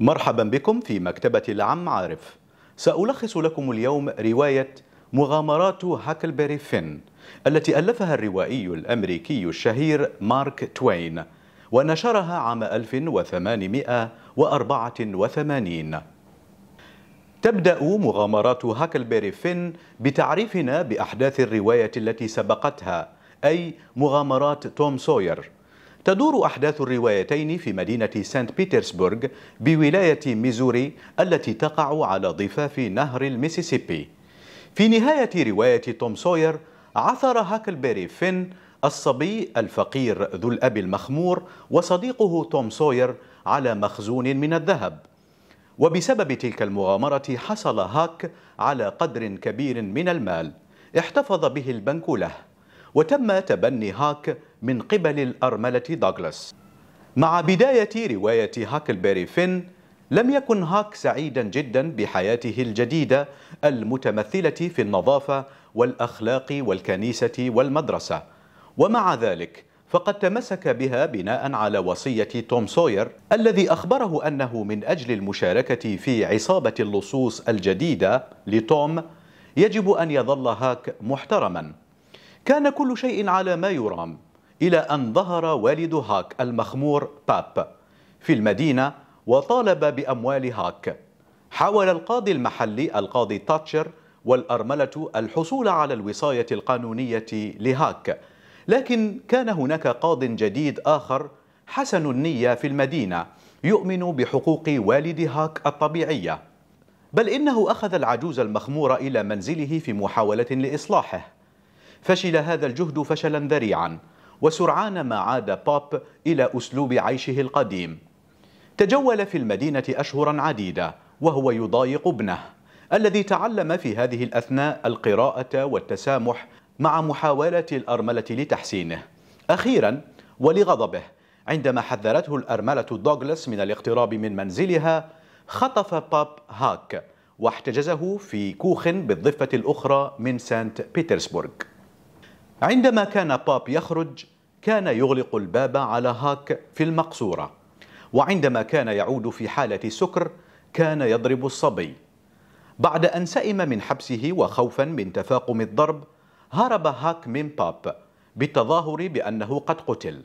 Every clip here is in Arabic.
مرحبا بكم في مكتبة العم عارف سألخص لكم اليوم رواية مغامرات هاكلبري فين التي ألفها الروائي الأمريكي الشهير مارك توين ونشرها عام 1884 تبدأ مغامرات هاكلبري فين بتعريفنا بأحداث الرواية التي سبقتها أي مغامرات توم سوير تدور أحداث الروايتين في مدينة سانت بيترسبورغ بولاية ميزوري التي تقع على ضفاف نهر الميسيسيبي في نهاية رواية توم سوير عثر هاكلبيري فين الصبي الفقير ذو الأب المخمور وصديقه توم سوير على مخزون من الذهب وبسبب تلك المغامرة حصل هاك على قدر كبير من المال احتفظ به البنك له وتم تبني هاك من قبل الأرملة دوغلاس مع بداية رواية هاكلبيري فين لم يكن هاك سعيدا جدا بحياته الجديدة المتمثلة في النظافة والأخلاق والكنيسة والمدرسة ومع ذلك فقد تمسك بها بناء على وصية توم سوير الذي أخبره أنه من أجل المشاركة في عصابة اللصوص الجديدة لتوم يجب أن يظل هاك محترما كان كل شيء على ما يرام إلى أن ظهر والد هاك المخمور باب في المدينة وطالب بأموال هاك حاول القاضي المحلي القاضي تاتشر والأرملة الحصول على الوصاية القانونية لهاك لكن كان هناك قاض جديد آخر حسن النية في المدينة يؤمن بحقوق والد هاك الطبيعية بل إنه أخذ العجوز المخمور إلى منزله في محاولة لإصلاحه فشل هذا الجهد فشلا ذريعا وسرعان ما عاد بوب إلى أسلوب عيشه القديم تجول في المدينة أشهرا عديدة وهو يضايق ابنه الذي تعلم في هذه الأثناء القراءة والتسامح مع محاولة الأرملة لتحسينه أخيرا ولغضبه عندما حذرته الأرملة دوغلاس من الاقتراب من منزلها خطف باب هاك واحتجزه في كوخ بالضفة الأخرى من سانت بيترسبورغ عندما كان باب يخرج كان يغلق الباب على هاك في المقصورة وعندما كان يعود في حالة سكر كان يضرب الصبي بعد أن سئم من حبسه وخوفا من تفاقم الضرب هرب هاك من باب بالتظاهر بأنه قد قتل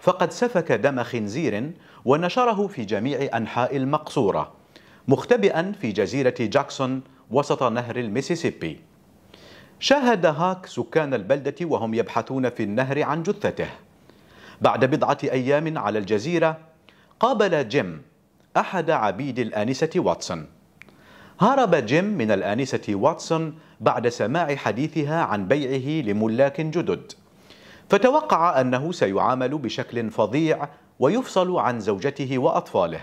فقد سفك دم خنزير ونشره في جميع أنحاء المقصورة مختبئا في جزيرة جاكسون وسط نهر المسيسيبي شاهد هاك سكان البلدة وهم يبحثون في النهر عن جثته بعد بضعة أيام على الجزيرة قابل جيم أحد عبيد الآنسة واتسون هرب جيم من الآنسة واتسون بعد سماع حديثها عن بيعه لملاك جدد فتوقع أنه سيعامل بشكل فظيع ويفصل عن زوجته وأطفاله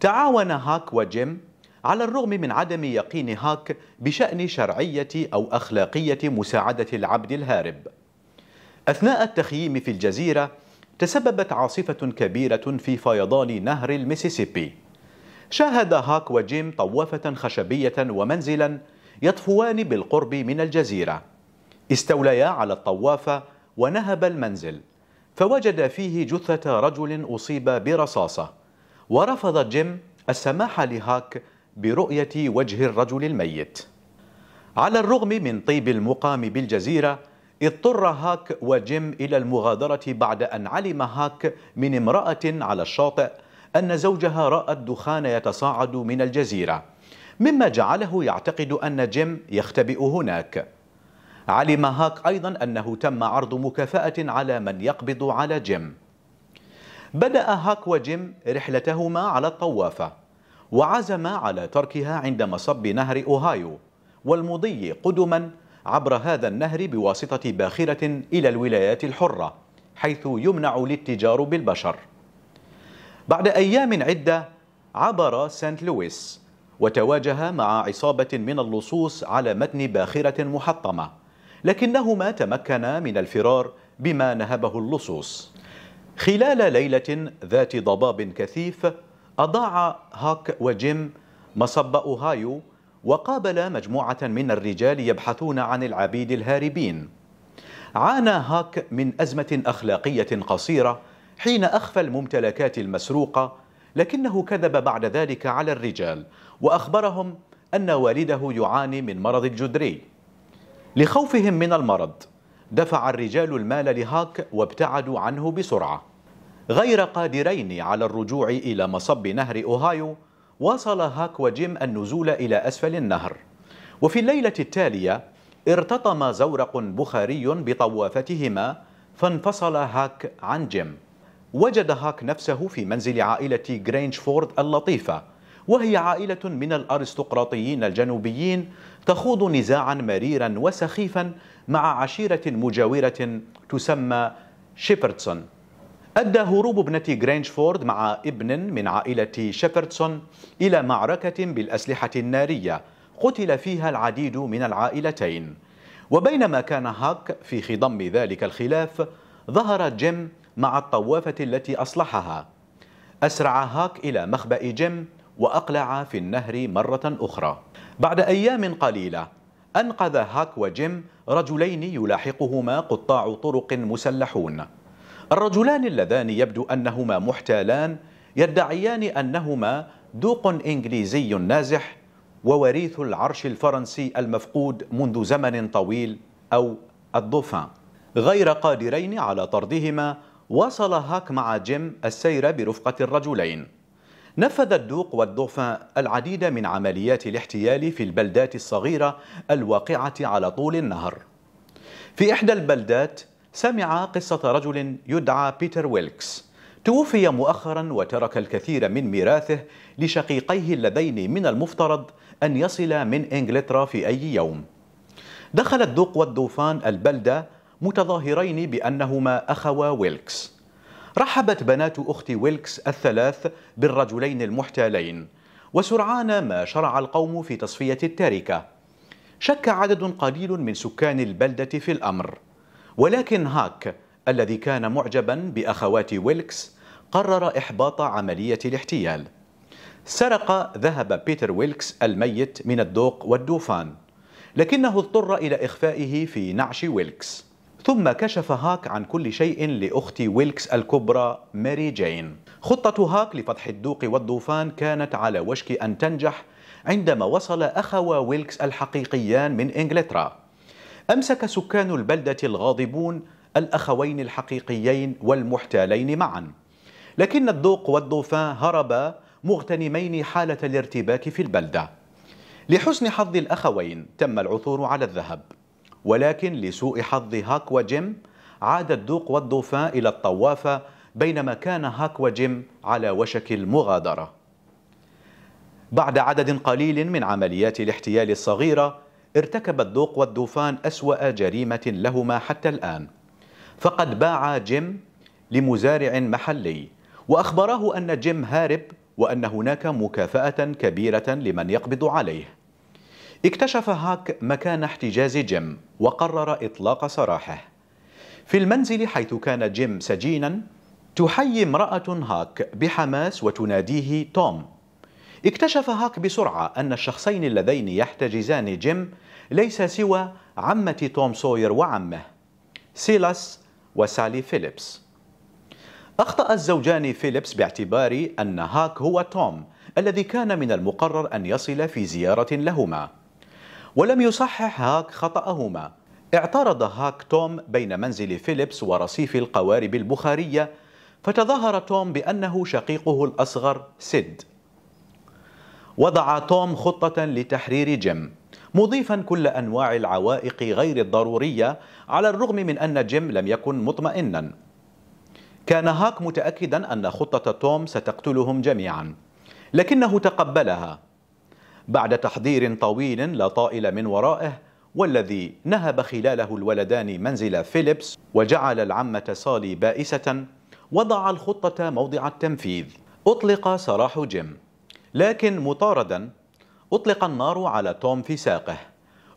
تعاون هاك وجيم على الرغم من عدم يقين هاك بشأن شرعية أو أخلاقية مساعدة العبد الهارب أثناء التخييم في الجزيرة تسببت عاصفة كبيرة في فيضان نهر المسيسيبي شاهد هاك وجيم طوافة خشبية ومنزلا يطفوان بالقرب من الجزيرة استوليا على الطوافة ونهب المنزل فوجد فيه جثة رجل أصيب برصاصة ورفض جيم السماح لهاك برؤية وجه الرجل الميت على الرغم من طيب المقام بالجزيرة اضطر هاك وجيم إلى المغادرة بعد أن علم هاك من امرأة على الشاطئ أن زوجها رأى الدخان يتصاعد من الجزيرة مما جعله يعتقد أن جيم يختبئ هناك علم هاك أيضا أنه تم عرض مكافأة على من يقبض على جيم بدأ هاك وجيم رحلتهما على الطوافة وعزم على تركها عند مصب نهر أوهايو والمضي قدما عبر هذا النهر بواسطة باخرة إلى الولايات الحرة حيث يمنع الاتجار بالبشر بعد أيام عدة عبر سانت لويس وتواجه مع عصابة من اللصوص على متن باخرة محطمة لكنهما تمكنا من الفرار بما نهبه اللصوص خلال ليلة ذات ضباب كثيف أضاع هاك وجيم مصب أوهايو وقابل مجموعة من الرجال يبحثون عن العبيد الهاربين عانى هاك من أزمة أخلاقية قصيرة حين أخفى الممتلكات المسروقة لكنه كذب بعد ذلك على الرجال وأخبرهم أن والده يعاني من مرض الجدري لخوفهم من المرض دفع الرجال المال لهاك وابتعدوا عنه بسرعه غير قادرين على الرجوع إلى مصب نهر أوهايو واصل هاك وجيم النزول إلى أسفل النهر وفي الليلة التالية ارتطم زورق بخاري بطوافتهما فانفصل هاك عن جيم وجد هاك نفسه في منزل عائلة فورد اللطيفة وهي عائلة من الأرستقراطيين الجنوبيين تخوض نزاعا مريرا وسخيفا مع عشيرة مجاورة تسمى شيبرتسون أدى هروب ابنة غرينجفورد مع ابن من عائلة شيفردسون إلى معركة بالأسلحة النارية قتل فيها العديد من العائلتين وبينما كان هاك في خضم ذلك الخلاف ظهر جيم مع الطوافة التي أصلحها أسرع هاك إلى مخبأ جيم وأقلع في النهر مرة أخرى بعد أيام قليلة أنقذ هاك وجيم رجلين يلاحقهما قطاع طرق مسلحون الرجلان اللذان يبدو أنهما محتالان يدعيان أنهما دوق إنجليزي نازح ووريث العرش الفرنسي المفقود منذ زمن طويل أو الدوفان غير قادرين على طردهما واصل هاك مع جيم السير برفقة الرجلين نفذ الدوق والدوفان العديد من عمليات الاحتيال في البلدات الصغيرة الواقعة على طول النهر في إحدى البلدات سمع قصة رجل يدعى بيتر ويلكس توفي مؤخرا وترك الكثير من ميراثه لشقيقيه اللذين من المفترض أن يصل من إنجلترا في أي يوم دخل الدوق والدوفان البلدة متظاهرين بأنهما أخوا ويلكس رحبت بنات أخت ويلكس الثلاث بالرجلين المحتالين وسرعان ما شرع القوم في تصفية التركة شك عدد قليل من سكان البلدة في الأمر ولكن هاك الذي كان معجبا بأخوات ويلكس قرر إحباط عملية الاحتيال سرق ذهب بيتر ويلكس الميت من الدوق والدوفان لكنه اضطر إلى إخفائه في نعش ويلكس ثم كشف هاك عن كل شيء لأخت ويلكس الكبرى ماري جين خطة هاك لفتح الدوق والدوفان كانت على وشك أن تنجح عندما وصل أخوا ويلكس الحقيقيان من إنجلترا أمسك سكان البلدة الغاضبون الأخوين الحقيقيين والمحتالين معا لكن الدوق والدوفان هربا مغتنمين حالة الارتباك في البلدة لحسن حظ الأخوين تم العثور على الذهب ولكن لسوء حظ هاك وجيم عاد الدوق والدوفان إلى الطوافة بينما كان هاك وجيم على وشك المغادرة بعد عدد قليل من عمليات الاحتيال الصغيرة ارتكب الدوق والدوفان أسوأ جريمة لهما حتى الآن فقد باع جيم لمزارع محلي وأخبراه أن جيم هارب وأن هناك مكافأة كبيرة لمن يقبض عليه اكتشف هاك مكان احتجاز جيم وقرر إطلاق سراحه في المنزل حيث كان جيم سجينا تحيي امرأة هاك بحماس وتناديه توم اكتشف هاك بسرعة أن الشخصين اللذين يحتجزان جيم ليس سوى عمة توم سوير وعمه سيلاس وسالي فيليبس أخطأ الزوجان فيليبس باعتبار أن هاك هو توم الذي كان من المقرر أن يصل في زيارة لهما ولم يصحح هاك خطأهما اعترض هاك توم بين منزل فيليبس ورصيف القوارب البخارية فتظاهر توم بأنه شقيقه الأصغر سيد وضع توم خطة لتحرير جيم مضيفا كل أنواع العوائق غير الضرورية على الرغم من أن جيم لم يكن مطمئنا كان هاك متأكدا أن خطة توم ستقتلهم جميعا لكنه تقبلها بعد تحضير طويل لا طائل من ورائه والذي نهب خلاله الولدان منزل فيليبس وجعل العمة سالي بائسة وضع الخطة موضع التنفيذ أطلق سراح جيم لكن مطاردا أطلق النار على توم في ساقه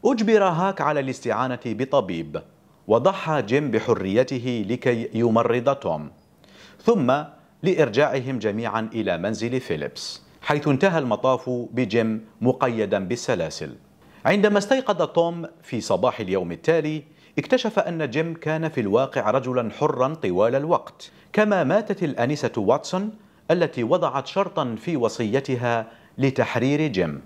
أجبر هاك على الاستعانة بطبيب وضحى جيم بحريته لكي يمرض توم ثم لإرجاعهم جميعا إلى منزل فيليبس حيث انتهى المطاف بجيم مقيدا بالسلاسل عندما استيقظ توم في صباح اليوم التالي اكتشف أن جيم كان في الواقع رجلا حرا طوال الوقت كما ماتت الأنسة واتسون التي وضعت شرطا في وصيتها لتحرير جيم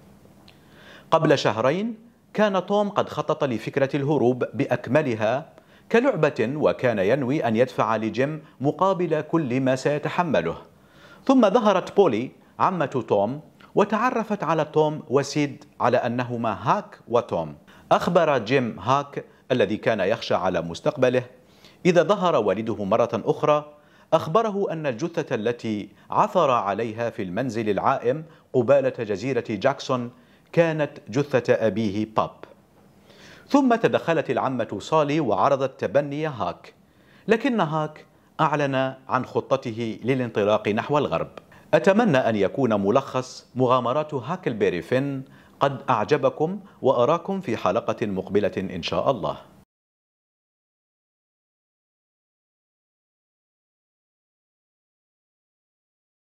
قبل شهرين كان توم قد خطط لفكرة الهروب بأكملها كلعبة وكان ينوي أن يدفع لجيم مقابل كل ما سيتحمله ثم ظهرت بولي عمة توم وتعرفت على توم وسيد على أنهما هاك وتوم أخبر جيم هاك الذي كان يخشى على مستقبله إذا ظهر والده مرة أخرى أخبره أن الجثة التي عثر عليها في المنزل العائم قبالة جزيرة جاكسون كانت جثة أبيه باب ثم تدخلت العمة صالي وعرضت تبني هاك لكن هاك أعلن عن خطته للانطلاق نحو الغرب أتمنى أن يكون ملخص مغامرات هاكلبيري فين قد أعجبكم وأراكم في حلقة مقبلة إن شاء الله